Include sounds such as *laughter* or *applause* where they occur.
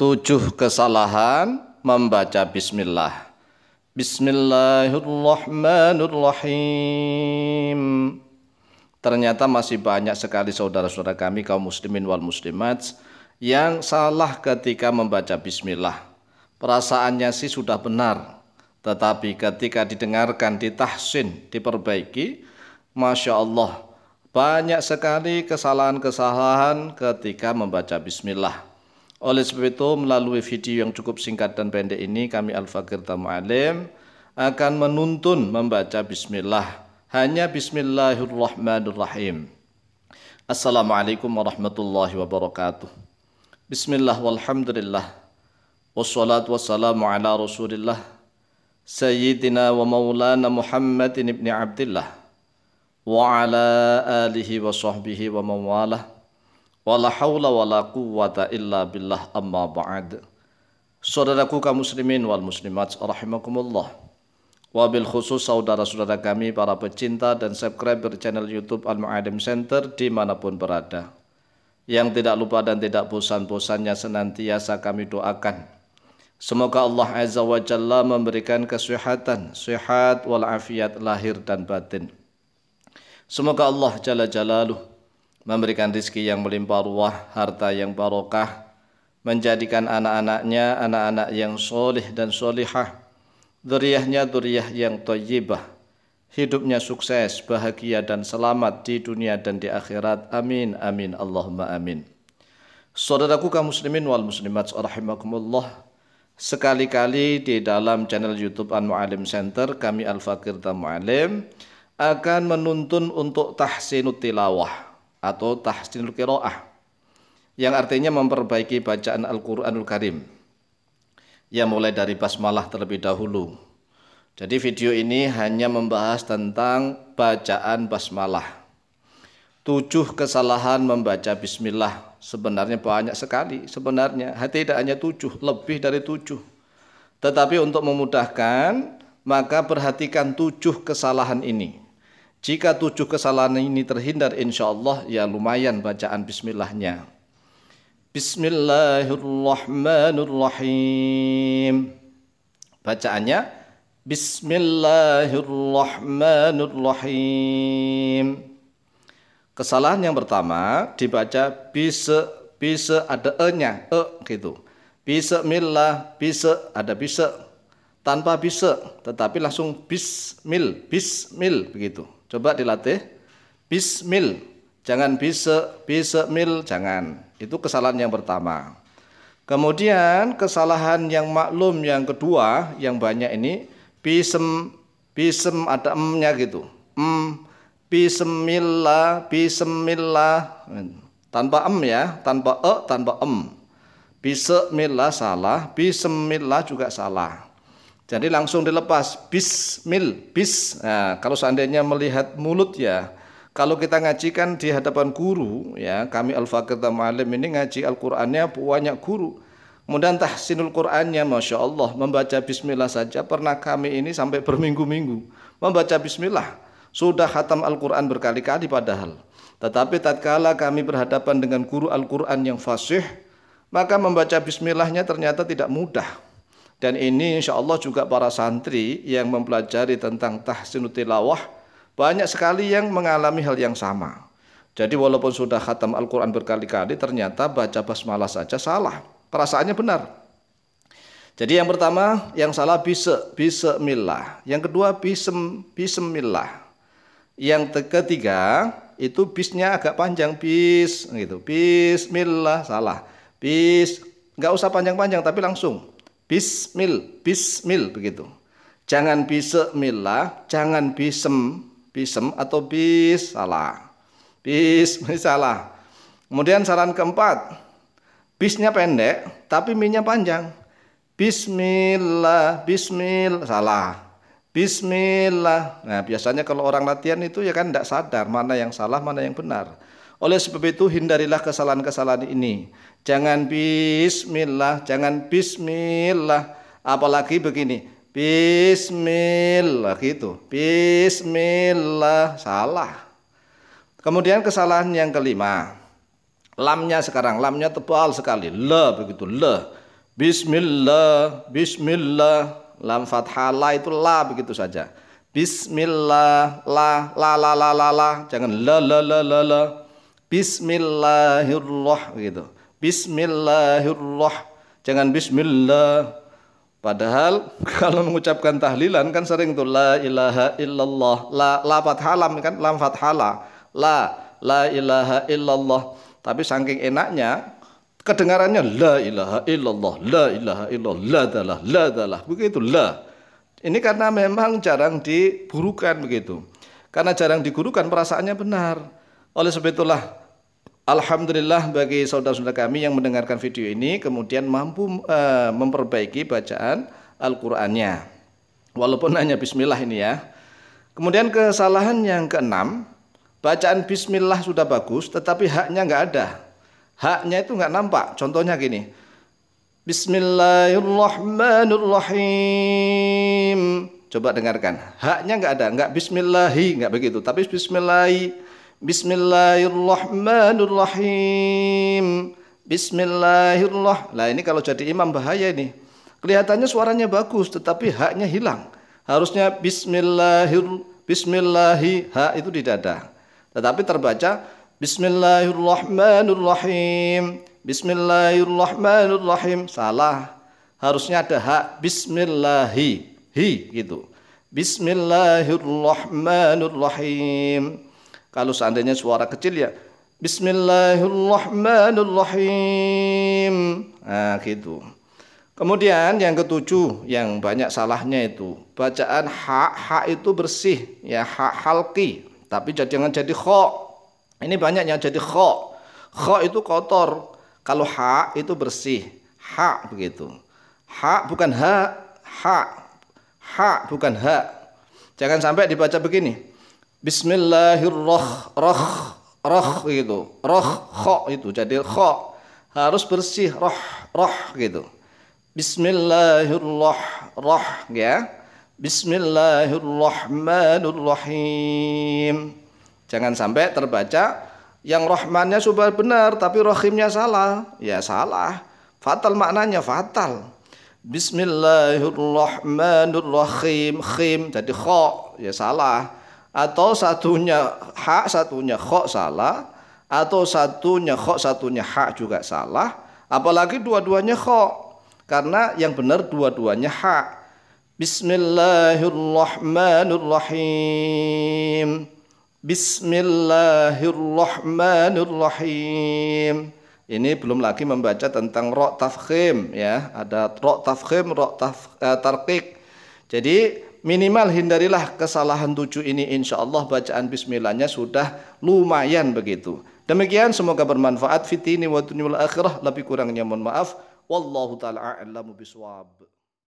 tujuh kesalahan membaca bismillah. Bismillahirrahmanirrahim. Ternyata masih banyak sekali saudara-saudara kami kaum muslimin wal muslimat yang salah ketika membaca bismillah. Perasaannya sih sudah benar, tetapi ketika didengarkan, ditahsin, diperbaiki, Masya Allah, banyak sekali kesalahan-kesalahan ketika membaca bismillah. Oleh sebab itu melalui video yang cukup singkat dan pendek ini kami Al-Fakir Tamu'alim akan menuntun membaca Bismillah. Hanya Bismillahirrahmanirrahim. Assalamualaikum warahmatullahi wabarakatuh. Bismillah walhamdulillah. Wassalatu wassalamu ala rasulillah. Sayyidina wa maulana Muhammadin ibn Abdullah. Wa ala alihi wa sahbihi wa mawalah. Wala hawla wala quwwata illa billah amma ba'd. Saudaraku kaum muslimin wal muslimat rahimakumullah. Wabil khusus saudara-saudara kami para pecinta dan subscriber channel YouTube Al Muadim Center dimanapun berada. Yang tidak lupa dan tidak bosan-bosannya senantiasa kami doakan. Semoga Allah Azza wa Jalla memberikan kesehatan, sehat wal afiat lahir dan batin. Semoga Allah Jalla Jalaluh memberikan rizki yang melimpah ruah, harta yang barokah, menjadikan anak-anaknya anak-anak yang soleh dan solihah, duriahnya duriah yang toyibah, hidupnya sukses, bahagia dan selamat di dunia dan di akhirat. Amin, amin, Allahumma amin. Saudaraku kaum muslimin wal muslimat rahimakumullah. Sekali-kali di dalam channel YouTube An Mualim Center kami Al Fakir dan Mualim akan menuntun untuk tahsinut tilawah atau tahsinul qiraah yang artinya memperbaiki bacaan Al-Qur'anul Karim. Ya mulai dari basmalah terlebih dahulu. Jadi video ini hanya membahas tentang bacaan basmalah. Tujuh kesalahan membaca bismillah sebenarnya banyak sekali sebenarnya. Tidak hanya tujuh, lebih dari tujuh. Tetapi untuk memudahkan maka perhatikan tujuh kesalahan ini jika tujuh kesalahan ini terhindar insya Allah ya lumayan bacaan bismillahnya. Bismillahirrahmanirrahim. Bacaannya Bismillahirrahmanirrahim. Kesalahan yang pertama dibaca bisa bisa ada e-nya, e gitu. Bisa mila, bisa ada bisa tanpa bisa, tetapi langsung bismil, bismil begitu. Coba dilatih. Bismil. Jangan bisa, bisa mil, jangan. Itu kesalahan yang pertama. Kemudian kesalahan yang maklum yang kedua yang banyak ini bisem bisem ada emnya gitu. Em bismillah bismillah tanpa em ya, tanpa e, tanpa em. Bismillah salah, bismillah juga salah. Jadi langsung dilepas bismil bis. Nah, kalau seandainya melihat mulut ya, kalau kita ngajikan di hadapan guru ya, kami al-fakir Malam ini ngaji Al-Qur'annya banyak guru. Kemudian tahsinul Qur'annya Masya Allah Membaca Bismillah saja Pernah kami ini sampai berminggu-minggu Membaca Bismillah Sudah khatam Al-Quran berkali-kali padahal Tetapi tatkala kami berhadapan dengan guru Al-Quran yang fasih Maka membaca Bismillahnya ternyata tidak mudah dan ini insya Allah juga para santri yang mempelajari tentang tahsinut tilawah banyak sekali yang mengalami hal yang sama. Jadi walaupun sudah khatam Al-Quran berkali-kali ternyata baca basmalah saja salah. Perasaannya benar. Jadi yang pertama yang salah bisa bisa milah. Yang kedua bisem bismillah. Yang ketiga itu bisnya agak panjang bis gitu. Bismillah salah. Bis nggak usah panjang-panjang tapi langsung Bismil, bismil begitu. Jangan bismillah, jangan bisem, bisem atau bis salah. Bis salah. Kemudian saran keempat, bisnya pendek tapi minyak panjang. Bismillah, bismillah salah. Bismillah. Nah, biasanya kalau orang latihan itu ya kan tidak sadar mana yang salah, mana yang benar. Oleh sebab itu hindarilah kesalahan-kesalahan ini. Jangan bismillah, jangan bismillah. Apalagi begini, bismillah gitu. Bismillah salah. Kemudian kesalahan yang kelima. Lamnya sekarang, lamnya tebal sekali. Le begitu, le. Bismillah, bismillah. Lam fathah la itu la begitu saja. Bismillah, la, la, la, la, la, la. Jangan le le le le la. Bismillahirrah gitu. Bismillahirrah. Jangan bismillah. Padahal *laughs* kalau mengucapkan tahlilan kan sering tuh la ilaha illallah, la la fathalam kan lam fathala, la la ilaha illallah. Tapi saking enaknya kedengarannya la ilaha illallah, la ilaha illallah, la dalah, la dalah. Begitu la. Ini karena memang jarang diburukan begitu. Karena jarang digurukan perasaannya benar. Oleh sebab itulah Alhamdulillah bagi saudara-saudara kami yang mendengarkan video ini kemudian mampu e, memperbaiki bacaan Al-Qur'annya. Walaupun hanya bismillah ini ya. Kemudian kesalahan yang keenam, bacaan bismillah sudah bagus tetapi haknya nggak ada. Haknya itu nggak nampak. Contohnya gini. Bismillahirrahmanirrahim. Coba dengarkan. Haknya nggak ada, nggak bismillahi, nggak begitu. Tapi bismillahi Bismillahirrahmanirrahim. Bismillahirrahmanirrahim. Lah ini kalau jadi imam bahaya ini. Kelihatannya suaranya bagus tetapi haknya hilang. Harusnya bismillahir bismillahi ha itu di dada. Tetapi terbaca bismillahirrahmanirrahim. Bismillahirrahmanirrahim. Salah. Harusnya ada hak bismillahi hi gitu. Bismillahirrahmanirrahim. Kalau seandainya suara kecil ya Bismillahirrahmanirrahim. Nah, gitu. Kemudian yang ketujuh yang banyak salahnya itu bacaan hak ha itu bersih ya ha halki tapi jangan jadi kho. Ini banyak yang jadi kho. Kho itu kotor. Kalau ha itu bersih. Ha begitu. Ha bukan ha, ha. Ha bukan ha. Jangan sampai dibaca begini. Bismillahirrah roh gitu rah kha itu jadi kha harus bersih rah-rah gitu Bismillahirrah roh ya Bismillahirrahmanirrahim jangan sampai terbaca yang rahmanya sudah benar tapi rahimnya salah ya salah fatal maknanya fatal Bismillahirrahmanirrahim khim jadi kha ya salah atau satunya hak satunya khok salah atau satunya khok satunya hak juga salah apalagi dua-duanya khok karena yang benar dua-duanya hak Bismillahirrahmanirrahim Bismillahirrahmanirrahim ini belum lagi membaca tentang rok tafkhim ya ada rok tafkhim rok taf, eh, jadi minimal hindarilah kesalahan tujuh ini insya Allah bacaan bismillahnya sudah lumayan begitu. Demikian semoga bermanfaat fitini wa dunyul akhirah lebih kurangnya mohon maaf. Wallahu taala a'lamu biswab.